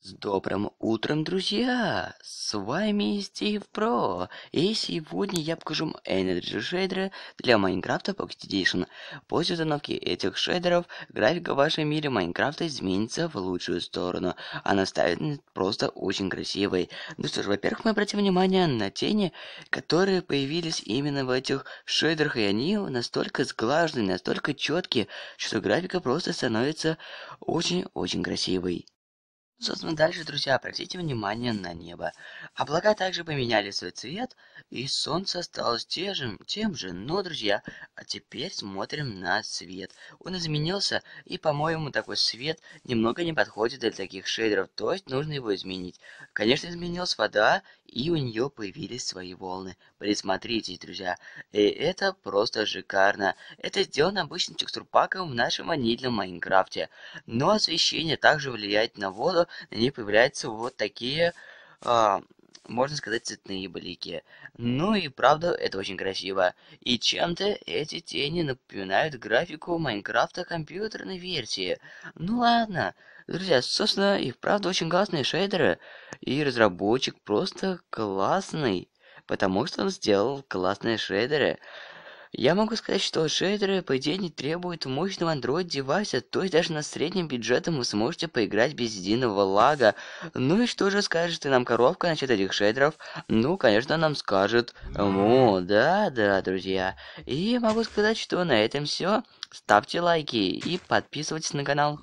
С добрым утром, друзья! С вами Стив Про, и сегодня я покажу вам Energy шейдеры для Майнкрафта Pocket Edition. После установки этих шейдеров, графика в вашем мире Майнкрафта изменится в лучшую сторону. Она станет просто очень красивой. Ну что ж, во-первых, мы обратим внимание на тени, которые появились именно в этих шейдерах, и они настолько сглажены, настолько четкие, что графика просто становится очень-очень красивой. Собственно, дальше, друзья, обратите внимание на небо. Облака также поменяли свой цвет, и солнце осталось тем же, тем же. Но, друзья, а теперь смотрим на свет. Он изменился, и, по-моему, такой свет немного не подходит для таких шейдеров, то есть нужно его изменить. Конечно, изменилась вода, и у нее появились свои волны. Присмотритесь, друзья, и э, это просто шикарно. Это сделано обычным текстурпаком в нашем ванильном Майнкрафте. Но освещение также влияет на воду, что на ней появляются вот такие, э, можно сказать, цветные блики. Ну и правда, это очень красиво. И чем-то эти тени напоминают графику Майнкрафта компьютерной версии. Ну ладно. Друзья, собственно, и правда очень классные шейдеры. И разработчик просто классный. Потому что он сделал классные шейдеры. Я могу сказать, что шейдеры, по идее, не требуют мощного Android-девайса, то есть даже на среднем бюджете вы сможете поиграть без единого лага. Ну и что же скажет ты нам коробка насчет этих шейдеров? Ну, конечно, нам скажет. О, да-да, друзья. И могу сказать, что на этом все. Ставьте лайки и подписывайтесь на канал.